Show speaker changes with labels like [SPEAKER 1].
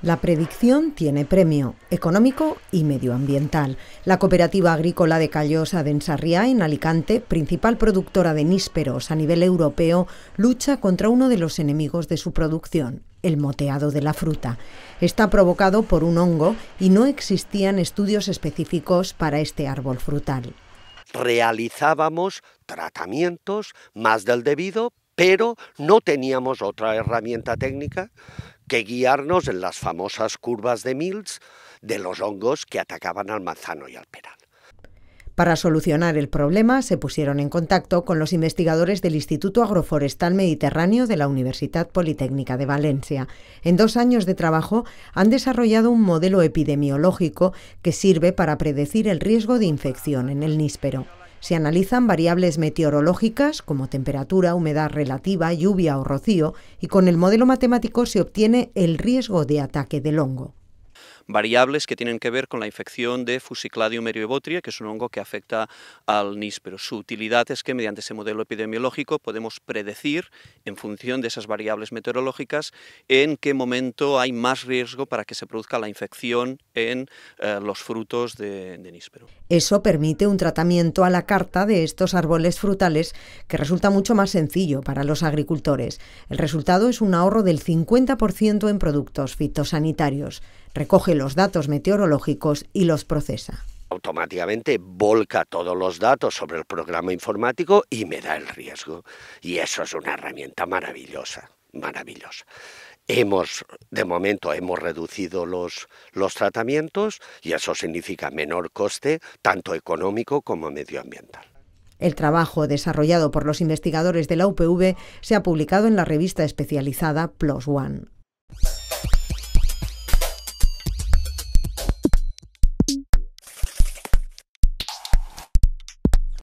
[SPEAKER 1] La predicción tiene premio económico y medioambiental. La cooperativa agrícola de Callosa de Ensarriá, en Alicante, principal productora de nísperos a nivel europeo, lucha contra uno de los enemigos de su producción, el moteado de la fruta. Está provocado por un hongo y no existían estudios específicos para este árbol frutal.
[SPEAKER 2] Realizábamos tratamientos más del debido, pero no teníamos otra herramienta técnica que guiarnos en las famosas curvas de Mills de los hongos que atacaban al manzano y al peral.
[SPEAKER 1] Para solucionar el problema, se pusieron en contacto con los investigadores del Instituto Agroforestal Mediterráneo de la Universidad Politécnica de Valencia. En dos años de trabajo han desarrollado un modelo epidemiológico que sirve para predecir el riesgo de infección en el níspero. Se analizan variables meteorológicas como temperatura, humedad relativa, lluvia o rocío y con el modelo matemático se obtiene el riesgo de ataque del hongo
[SPEAKER 3] variables que tienen que ver con la infección de Fusicladium erioebotria, que es un hongo que afecta al níspero. Su utilidad es que mediante ese modelo epidemiológico podemos predecir, en función de esas variables meteorológicas, en qué momento hay más riesgo para que se produzca la infección en eh, los frutos de, de níspero.
[SPEAKER 1] Eso permite un tratamiento a la carta de estos árboles frutales que resulta mucho más sencillo para los agricultores. El resultado es un ahorro del 50% en productos fitosanitarios. Recoge los datos meteorológicos y los procesa
[SPEAKER 2] automáticamente volca todos los datos sobre el programa informático y me da el riesgo. Y eso es una herramienta maravillosa, maravillosa. Hemos, de momento, hemos reducido los, los tratamientos y eso significa menor coste, tanto económico como medioambiental.
[SPEAKER 1] El trabajo desarrollado por los investigadores de la UPV se ha publicado en la revista especializada PLOS ONE.